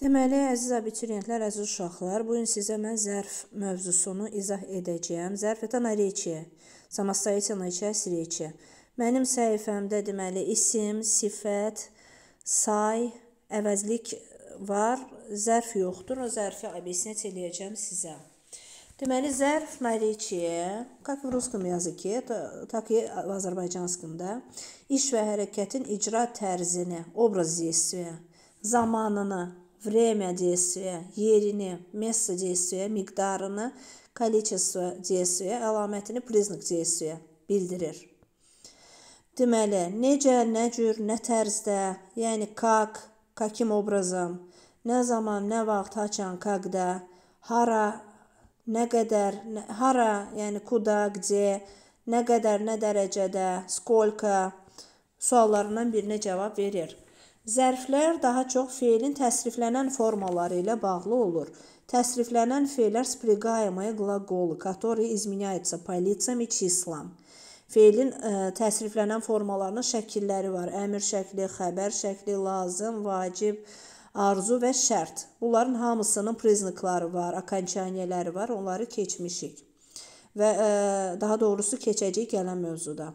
Deməli, əziz abituriyentlər, əziz uşaqlar, bu gün sizə mən zərf mövzusunu izah edəcəyəm. Zərf – это наречие, самостоятельное речи. Mənim səhifəmdə deməli isim, sifət, say, əvəzlik var, zərf yoxdur. O zərfi объяснять eləyəcəm sizə. Deməli, zərf наречие, как в русском языке, так и в азербайджанском, да, iş və hərəkətin icra tərzini, образ действия, zamanını, время действия, yerini, место действия, miqdarını, количество действия, əlamətini priznak действия bildirir. Deməli, necə, nə cür, nə tərzdə, yəni kak, kakim obrazım, nə zaman, nə vaxt, haçan, kaqda, hara, nə qədər, nə, hara, yəni kuda, gdzie, nə qədər, nə dərəcədə, skolka suallarından birinə cavab verir. Zərflər daha çox feilin təsriflənən formaları ilə bağlı olur. Təsriflənən feillər спрягаемые глаголы, которые изменяются по лицам и числам. Feilin ə, e, təsriflənən formalarının şəkilləri var. Əmr şəkli, xəbər şəkli, lazım, vacib, arzu və şərt. Bunların hamısının priznakları var, akoncaniyaları var. Onları keçmişik. Və ə, e, daha doğrusu keçəcək gələn mövzuda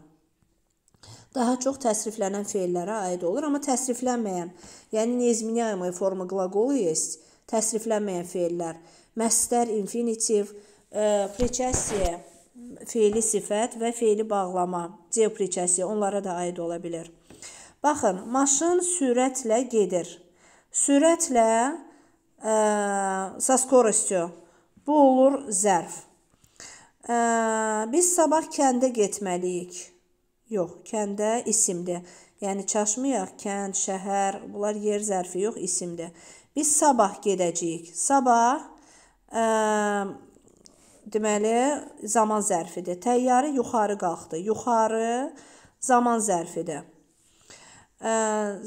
daha çox təsriflənən feillərə aid olur, amma təsriflənməyən, yəni nezmenyaemые forma qlaqolu есть, təsriflənməyən feillər, məstər, infinitiv, e, preçessiya, feili sifət və feili bağlama, deopreçessiya onlara da aid ola bilər. Baxın, maşın sürətlə gedir. Sürətlə ə, со скоростью. Bu olur zərf. Ə, e, biz sabah kəndə getməliyik. Yox, kəndə isimdir. Yəni çaşmayaq, kənd, şəhər, bunlar yer zərfi yox, isimdir. Biz sabah gedəcəyik. Sabah ə, deməli zaman zərfidir. Təyyarə yuxarı qalxdı. Yuxarı zaman zərfidir. Ə,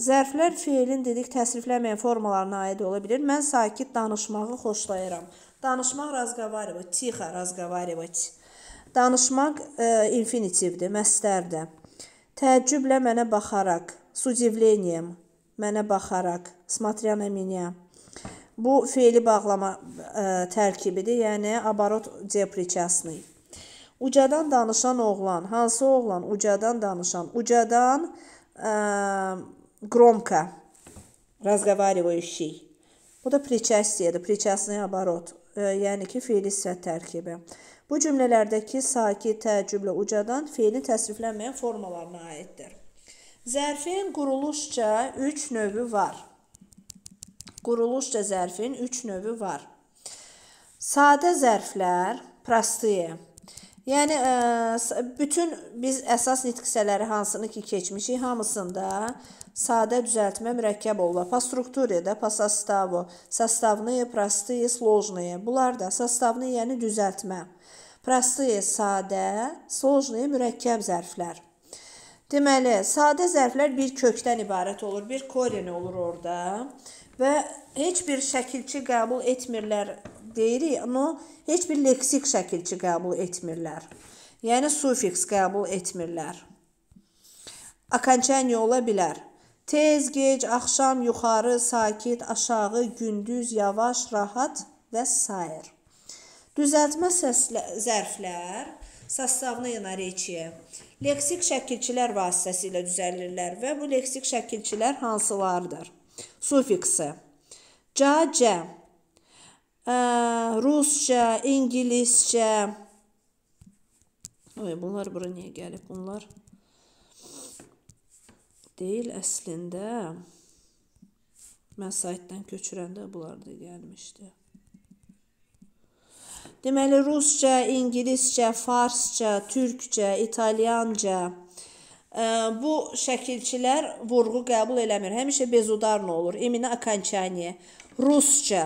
zərflər feilin dedik təsrifləməyən formalarına aid ola bilər. Mən sakit danışmağı xoşlayıram. Danışmaq razgovaривать, тихо разговаривать. Danışmaq e, infinitivdir, məstərdir. Təəccüblə mənə baxaraq, sudivleniyem, mənə baxaraq, смотря на меня. Bu feili bağlama e, tərkibidir, yəni abarot depriçasnıy. Ucadan danışan oğlan, hansı oğlan? Ucadan danışan, ucadan e, громко разговаривающий. Bu da причастиеdir, причастный оборот. E, yəni ki, fiil hissət tərkibi. Bu cümlələrdəki sakit, təəccüblə ucadan feilin təsriflənməyən formalarına aiddir. Zərfin quruluşca 3 növü var. Quruluşca zərfin 3 növü var. Sadə zərflər, prostiye. Yəni e, bütün biz əsas nitq hissələri hansını ki keçmişik, hamısında Sadə düzəltmə mürəkkəb olub. По strukture də, по составу. Составные, простые, сложные. Bunlar da составные, yəni düzəltmə. Простые sadə, сложные mürəkkəb zərflər. Deməli, sadə zərflər bir kökdən ibarət olur, bir koreni olur orada və heç bir şəkilçi qəbul etmirlər deyirik, amma heç bir leksik şəkilçi qəbul etmirlər. Yəni sufiks qəbul etmirlər. Akançaniya ola bilər. Tez, gec, axşam, yuxarı, sakit, aşağı, gündüz, yavaş, rahat və s. Düzəltmə səslə, zərflər sastavına yanarəçiyə leksik şəkilçilər vasitəsilə düzəlirlər və bu leksik şəkilçilər hansılardır? Sufiksi cacə, ə, rusca, ingiliscə. Oy, bunlar bura niyə gəlib bunlar? deyil əslində. Mən saytdan köçürəndə bunlar da gəlmişdi. Deməli rusca, ingiliscə, farsca, türkcə, italyanca e, bu şəkilçilər vurğu qəbul eləmir. Həmişə bezudarn olur. Imina okonchaniye. Rusca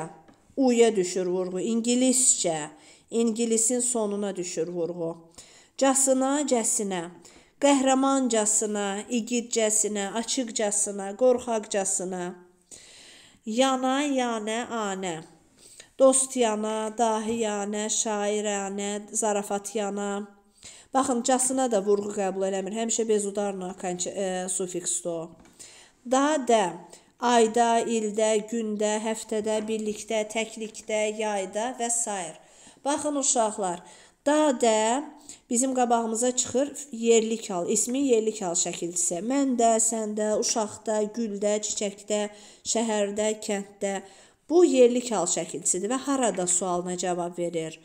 uya düşür vurğu. İngiliscə İngilisin sonuna düşür vurğu. Casına, cəsinə qəhrəmancasına, igidcəsinə, açıqcasına, qorxaqcasına, yana, yanə, anə, dostyanə, dahiyanə, şairanə, zarafatyana. Baxın, casına da vurğu qəbul eləmir. Həmişə bezudarla e, sufiksdir o. Da, də, ayda, ildə, gündə, həftədə, birlikdə, təklikdə, yayda və s. Baxın uşaqlar, da, də bizim qabağımıza çıxır yerli kal, ismi yerli kal şəkilçisi. Mən də, sən də, uşaqda, güldə, çiçəkdə, şəhərdə, kənddə. Bu yerli kal şəkilçisidir və harada sualına cavab verir.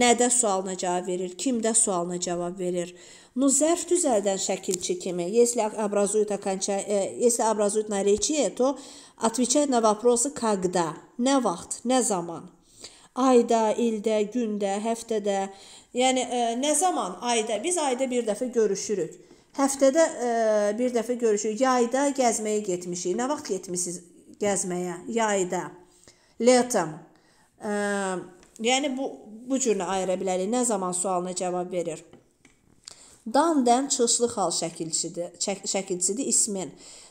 Nədə sualına cavab verir, kimdə sualına cavab verir. Ну, zərf düzəldən şəkilçi kimi, если образует окончание, если образует наречие, то отвечает на вопросы когда, nə vaxt, nə zaman. Ayda, ildə, gündə, həftədə. Yəni ə, e, nə zaman? Ayda. Biz ayda bir dəfə görüşürük. Həftədə ə, e, bir dəfə görüşürük. Yayda gəzməyə getmişik. Nə vaxt getmisiniz gəzməyə? Yayda. Letam. E, yəni bu bu cür ayıra bilərik. Nə zaman sualına cavab verir. Dan-dən çıxışlı xal şəkilçidir, çək, şəkilçidir ismin.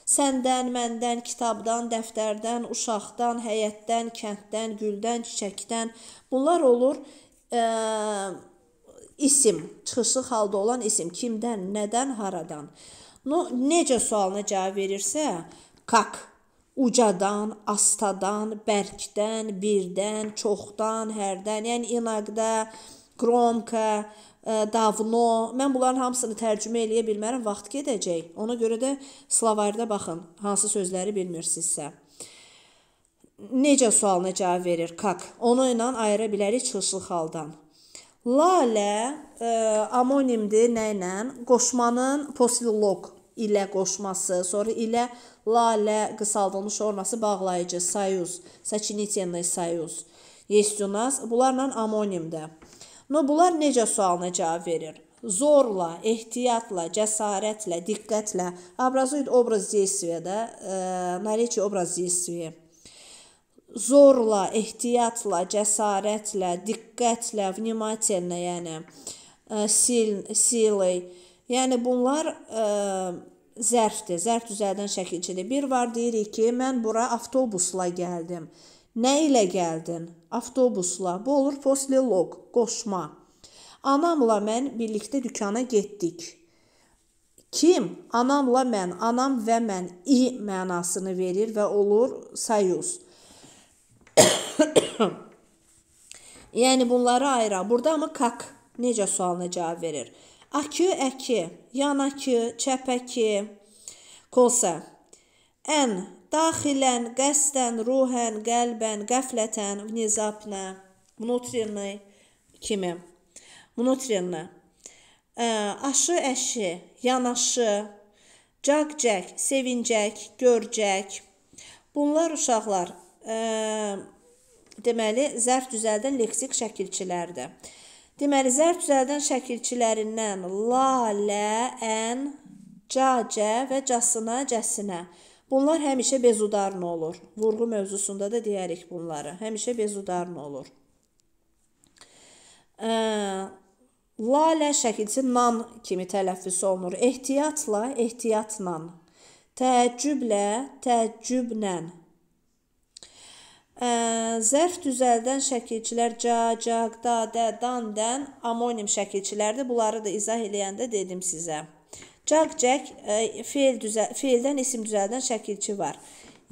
Səndən, məndən, kitabdan, dəftərdən, uşaqdan, həyətdən, kənddən, güldən, çiçəkdən bunlar olur e, isim, çıxışlı halda olan isim. Kimdən, nədən, haradan. No, necə sualına cavab verirsə, kak ucadan, astadan, bərkdən, birdən, çoxdan, hərdən, yəni inaqda, qromka, davno, mən bunların hamısını tərcümə eləyə bilmərəm, vaxt gedəcək. Ona görə də slovarda baxın, hansı sözləri bilmirsinizsə. Necə sualına cavab verir? Kak. Onu ilə ayıra bilərik çılçıl xaldan. Lalə e, amonimdir nə ilə? Qoşmanın posilog ilə qoşması, sonra ilə lalə qısaldılmış olması bağlayıcı, sayuz, saçinityenli sayuz. Есть у нас bunlarla amonimdir. Nobular necə sualına cavab verir? Zorla, ehtiyatla, cəsarətlə, diqqətlə. Образует образ действия, да? Э, наречие образ действия. Zorla, ehtiyatla, cəsarətlə, diqqətlə, внимательно, yəni e, sil, silay. Yəni bunlar ə, e, zərfdir. Zərf düzəldən şəkilçidir. Bir var deyirik ki, mən bura avtobusla gəldim. Nə ilə gəldin? Avtobusla. Bu olur poslelog, qoşma. Anamla mən birlikdə dükana getdik. Kim? Anamla mən, anam və mən i mənasını verir və olur sayuz. yəni bunları ayıra. Burada amma kak necə sualına cavab verir? Akı, əki, yanakı, çəpəki, kolsa. Ən daxilən, qəsdən, ruhən, qəlbən, qəflətən, внезапно, yəni внутренний kimi. Внутренний. Aşı əşi, yanaşı, caqcəq, sevincək, görcək. Bunlar uşaqlar ə, deməli zərf düzəldən leksik şəkilçilərdir. Deməli zərf düzəldən şəkilçilərindən la, lə, ən, cacə və casına, cəsinə. Bunlar həmişə bezudarın olur. Vurğu mövzusunda da deyərik bunları. Həmişə bezudarın olur. E, lalə şəkilçi nan kimi tələffüs olunur. Ehtiyatla, ehtiyatla. Təəccüblə, təəccüblə. E, zərf düzəldən şəkilçilər cacaq, dadə, dandən amonim şəkilçilərdir. Bunları da izah eləyəndə dedim sizə. Cagcəg e, fiil düzə, fiildən isim düzəldən şəkilçi var.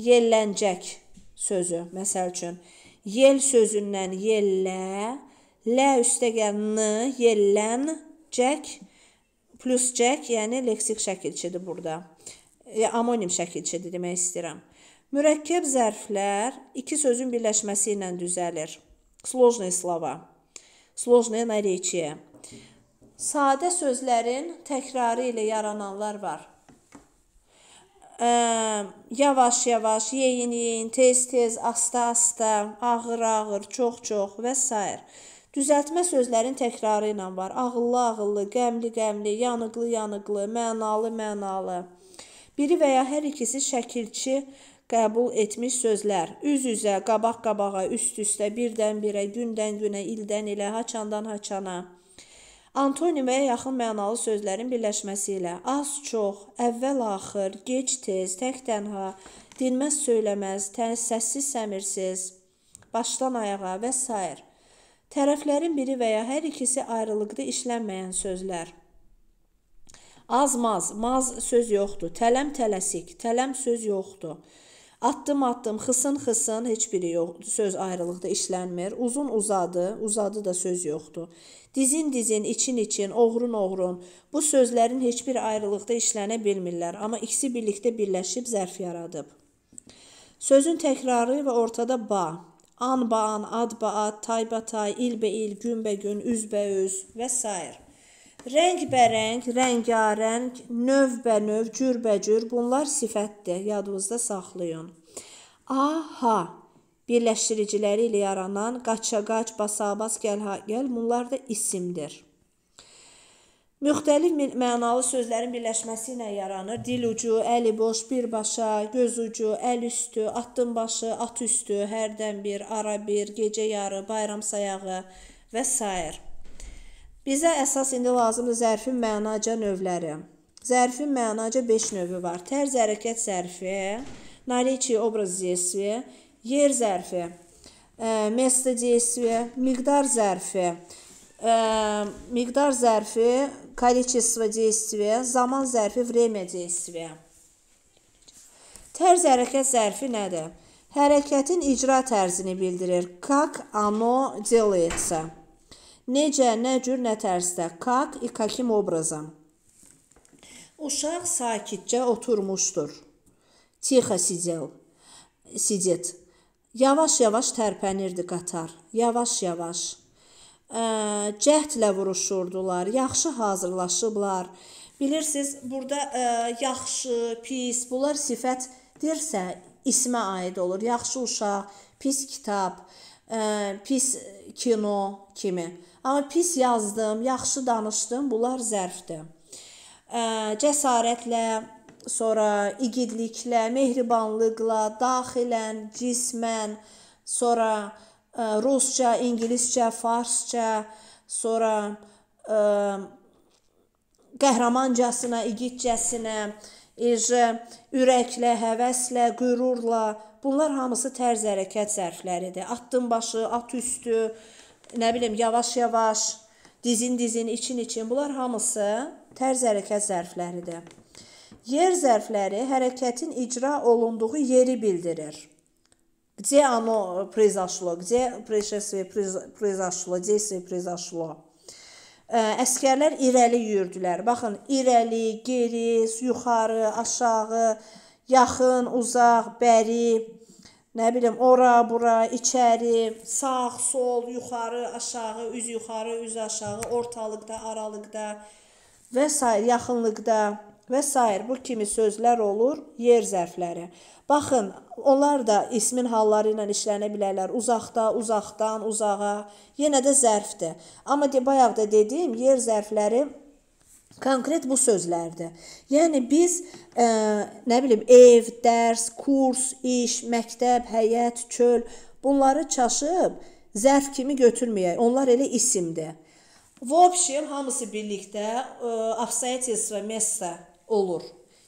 Yelləncək sözü məsəl üçün yel sözündən yellə, lə üstəgəl n, yelləncək plus cək, yəni leksik şəkilçidir burada. E, amonim şəkilçidir demək istəyirəm. Mürəkkəb zərflər iki sözün birləşməsi ilə düzəlir. Сложные слова. Сложные наречия sadə sözlərin təkrarı ilə yarananlar var. Yavaş-yavaş, yeyin-yeyin, tez-tez, asta-asta, ağır-ağır, çox-çox və s. Düzəltmə sözlərin təkrarı ilə var. Ağıllı-ağıllı, qəmli-qəmli, yanıqlı-yanıqlı, mənalı-mənalı. Biri və ya hər ikisi şəkilçi qəbul etmiş sözlər. Üz-üzə, qabaq-qabağa, üst-üstə, birdən-birə, gündən-günə, ildən-ilə, haçandan-haçana. Antonimaya yaxın mənalı sözlərin birləşməsi ilə az-çox, əvvəl-axır, gec-tez, tək-tənha, dinməz-söyləməz, səssiz-səmirsiz, başdan ayağa və s. tərəflərin biri və ya hər ikisi ayrılıqda işlənməyən sözlər. Az-maz, maz söz yoxdur. Tələm-tələsik, tələm söz yoxdur. Addım-addım, xısın-xısın heç biri yox, söz ayrılıqda işlənmir. Uzun uzadı, uzadı da söz yoxdur. Dizin-dizin, için-için, oğrun-oğrun bu sözlərin heç bir ayrılıqda işlənə bilmirlər, amma ikisi birlikdə birləşib zərf yaradıb. Sözün təkrarı və ortada ba, an-ba-an, ad-ba-ad, tay-ba-tay, il-bə-il, gün-bə-gün, üz-bə-üz və s. Rəngbərəng, rəngarəng, növbənöv, cürbəcür bunlar sifətdir. Yadınızda saxlayın. Aha birləşdiriciləri ilə yaranan qaçaqaç, basabas, gəlhagəl bunlar da isimdir. Müxtəlif mənalı sözlərin birləşməsi ilə yaranır. Dil ucu, əli boş, birbaşa, göz ucu, əl üstü, addın başı, at üstü, hərdən bir, ara bir, gecə yarı, bayram sayağı və s. Bizə əsas indi lazımdır zərfin mənaca növləri. Zərfin mənaca 5 növü var. Tərz hərəkət zərfi, наличие obraz действия, yer zərfi, место e, действия, miqdar zərfi, e, miqdar zərfi, количество действия, zaman zərfi, время действия. Tərz hərəkət zərfi nədir? Hərəkətin icra tərzini bildirir. Как оно делается? Necə, nə cür, nə tərzdə. Как и каким образом. Uşaq sakitcə oturmuşdur. Тихо сидел. Сидит. Yavaş-yavaş tərpənirdi qatar. Yavaş-yavaş. Cəhdlə vuruşurdular. Yaxşı hazırlaşıblar. Bilirsiniz, burada ə, yaxşı, pis, bunlar sifətdirsə ismə aid olur. Yaxşı uşaq, pis kitab, ə, pis kino kimi. Amma pis yazdım, yaxşı danışdım, bunlar zərfdir. Cəsarətlə, sonra igidliklə, mehribanlıqla, daxilən, cismən, sonra rusca, ingiliscə, farsca, sonra ə, qəhrəmancasına, igidcəsinə, ecə, ürəklə, həvəslə, qürurla, bunlar hamısı tərz hərəkət zərfləridir. Addımbaşı, at üstü, nə bilim, yavaş-yavaş, dizin-dizin, için-için bunlar hamısı tərz hərəkət zərfləridir. Yer zərfləri hərəkətin icra olunduğu yeri bildirir. Где оно произошло? Где происшествие произошло? Действие произошло? Əskərlər irəli yürüdülər. Baxın, irəli, geri, yuxarı, aşağı, yaxın, uzaq, bəri, nə bilim ora, bura, içəri, sağ, sol, yuxarı, aşağı, üz yuxarı, üz aşağı, ortalıqda, aralıqda və s. yaxınlıqda və s. bu kimi sözlər olur yer zərfləri. Baxın, onlar da ismin halları ilə işlənə bilərlər. Uzaqda, uzaqdan, uzağa, yenə də zərfdir. Amma de bayaq da dediyim yer zərfləri Konkret bu sözlərdir. Yəni biz ə, e, nə bilim ev, dərs, kurs, iş, məktəb, həyət, çöl bunları çaşıb zərf kimi götürməyək. Onlar elə isimdir. В общем, hamısı birlikdə обстоятельства e, места olur.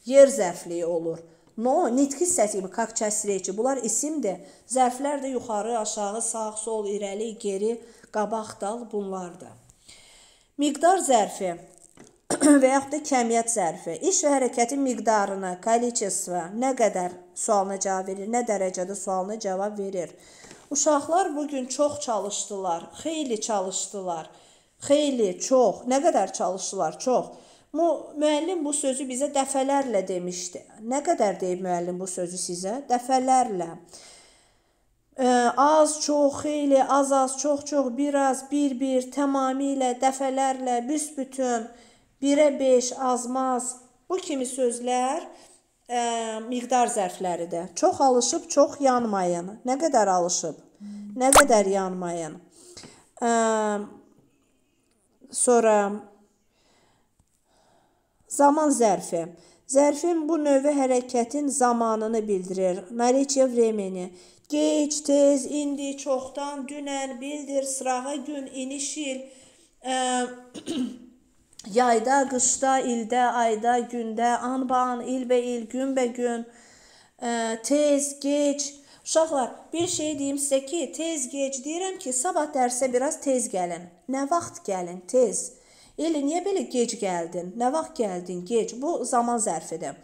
Yer zərfliyi olur. No, nitqi səsi kimi kak çəsrəyici. Bunlar isimdir. Zərflər də yuxarı, aşağı, sağ, sol, irəli, geri, qabaq, dal bunlardır. Miqdar zərfi və yaxud da kəmiyyət zərfi, iş və hərəkətin miqdarını, kaliçesva, nə qədər sualına cavab verir, nə dərəcədə sualına cavab verir. Uşaqlar bu gün çox çalışdılar, xeyli çalışdılar. Xeyli, çox, nə qədər çalışdılar, çox. Mu müəllim bu sözü bizə dəfələrlə demişdi. Nə qədər deyib müəllim bu sözü sizə? Dəfələrlə. Ə, az, çox, xeyli, az-az, çox-çox, biraz, bir-bir, tamamilə, dəfələrlə, büsbütün, bütün birə 5, azmaz bu kimi sözlər ə, e, miqdar zərfləridir. Çox alışıb, çox yanmayın. Nə qədər alışıb, nə qədər yanmayın. Ə, e, sonra zaman zərfi. Zərfin bu növü hərəkətin zamanını bildirir. Nareciye vremeni. Geç, tez, indi, çoxdan, dünən, bildir, sırağa gün, iniş il. Ə, e, yayda, qışda, ildə, ayda, gündə, anbaan, ilbə-il, günbə-gün, ə, tez, gec. Uşaqlar, bir şey deyim sizə ki, tez, gec deyirəm ki, sabah dərsə biraz tez gəlin. Nə vaxt gəlin? Tez. Elə niyə belə gec gəldin? Nə vaxt gəldin? Gec. Bu zaman zərfidir.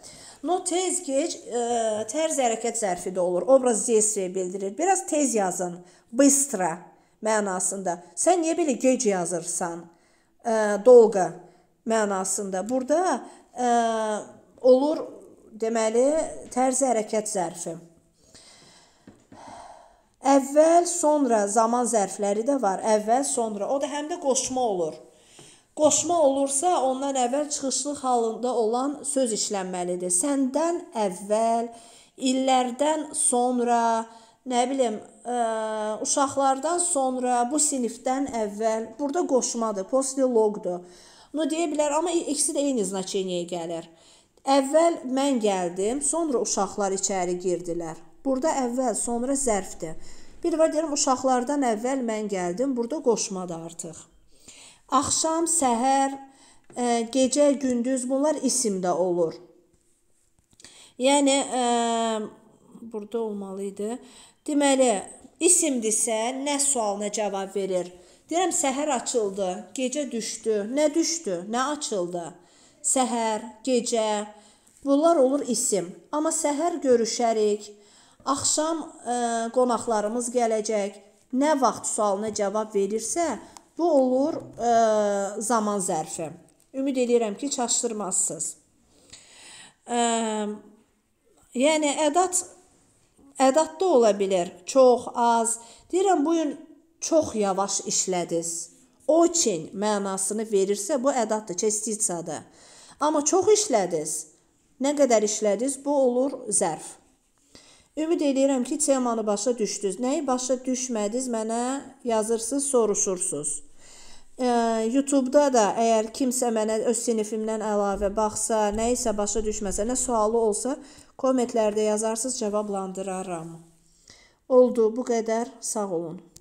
No tez gec ə, tərz hərəkət zərfi də olur. Obraz действие bildirir. Biraz tez yazın. Быстро mənasında. Sən niyə belə gec yazırsan? Ə, dolga mənasında. Burada ə, e, olur deməli tərzi hərəkət zərfi. Əvvəl, sonra zaman zərfləri də var. Əvvəl, sonra. O da həm də qoşma olur. Qoşma olursa, ondan əvvəl çıxışlı halında olan söz işlənməlidir. Səndən əvvəl, illərdən sonra, nə bilim, ə, e, uşaqlardan sonra, bu sinifdən əvvəl. Burada qoşmadır, postlogdur. Bunu deyə bilər, amma ikisi də eyni znakiyaya gəlir. Əvvəl mən gəldim, sonra uşaqlar içəri girdilər. Burada əvvəl, sonra zərfdir. Bir var deyirəm, uşaqlardan əvvəl mən gəldim, burada qoşmadı artıq. Axşam, səhər, e, gecə, gündüz bunlar isimdə olur. Yəni, ə, e, burada olmalı idi. Deməli, isimdirsə nə sualına cavab verir? Deyirəm səhər açıldı, gecə düşdü. Nə düşdü, nə açıldı? Səhər, gecə. Bunlar olur isim. Amma səhər görüşərik. Axşam ə, e, qonaqlarımız gələcək. Nə vaxt sualına cavab verirsə, bu olur ə, e, zaman zərfi. Ümid edirəm ki, çaşdırmazsınız. Ə, e, yəni ədat ədat da ola bilər. Çox, az. Deyirəm bu gün çox yavaş işlədiz. Очень mənasını verirsə bu ədatdır, частицаdır. Amma çox işlədiz. Nə qədər işlədiz bu olur zərf. Ümid edirəm ki, temanı başa düşdünüz. Nəyi başa düşmədiniz mənə yazırsınız, soruşursunuz. E, YouTube-da da əgər kimsə mənə öz sinifimdən əlavə baxsa, nə isə başa düşməsə, nə sualı olsa, kommentlərdə yazarsınız, cavablandıraram. Oldu, bu qədər. Sağ olun.